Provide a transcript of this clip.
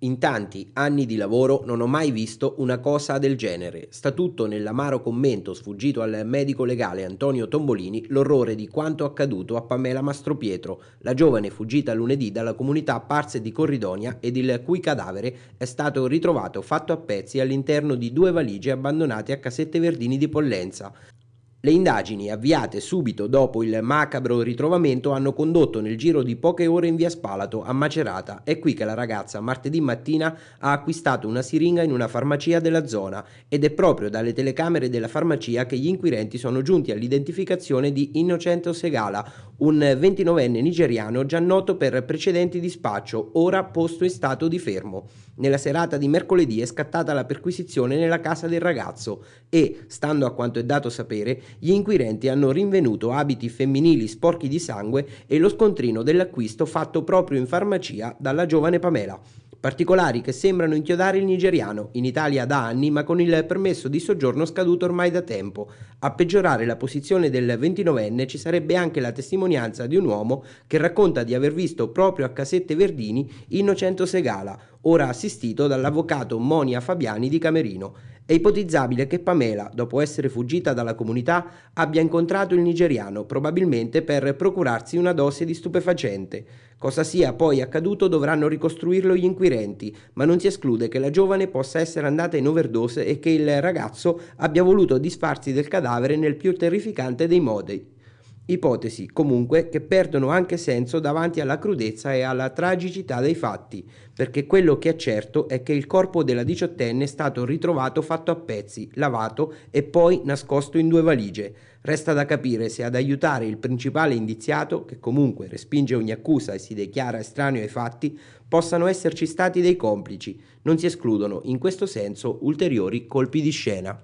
In tanti anni di lavoro non ho mai visto una cosa del genere. Sta tutto nell'amaro commento sfuggito al medico legale Antonio Tombolini l'orrore di quanto accaduto a Pamela Mastropietro, la giovane fuggita lunedì dalla comunità Parse di Corridonia ed il cui cadavere è stato ritrovato fatto a pezzi all'interno di due valigie abbandonate a Casette Verdini di Pollenza. Le indagini avviate subito dopo il macabro ritrovamento hanno condotto nel giro di poche ore in via Spalato a Macerata. È qui che la ragazza martedì mattina ha acquistato una siringa in una farmacia della zona ed è proprio dalle telecamere della farmacia che gli inquirenti sono giunti all'identificazione di Innocento Segala, un 29enne nigeriano già noto per precedenti dispaccio, ora posto in stato di fermo. Nella serata di mercoledì è scattata la perquisizione nella casa del ragazzo e, stando a quanto è dato sapere, gli inquirenti hanno rinvenuto abiti femminili sporchi di sangue e lo scontrino dell'acquisto fatto proprio in farmacia dalla giovane Pamela particolari che sembrano inchiodare il nigeriano, in Italia da anni ma con il permesso di soggiorno scaduto ormai da tempo. A peggiorare la posizione del 29enne ci sarebbe anche la testimonianza di un uomo che racconta di aver visto proprio a Casette Verdini Innocento Segala, ora assistito dall'avvocato Monia Fabiani di Camerino. È ipotizzabile che Pamela, dopo essere fuggita dalla comunità, abbia incontrato il nigeriano, probabilmente per procurarsi una dose di stupefacente. Cosa sia poi accaduto dovranno ricostruirlo gli inquirenti, ma non si esclude che la giovane possa essere andata in overdose e che il ragazzo abbia voluto disfarsi del cadavere nel più terrificante dei modi. Ipotesi comunque che perdono anche senso davanti alla crudezza e alla tragicità dei fatti, perché quello che è certo è che il corpo della diciottenne è stato ritrovato fatto a pezzi, lavato e poi nascosto in due valigie. Resta da capire se ad aiutare il principale indiziato, che comunque respinge ogni accusa e si dichiara estraneo ai fatti, possano esserci stati dei complici. Non si escludono in questo senso ulteriori colpi di scena.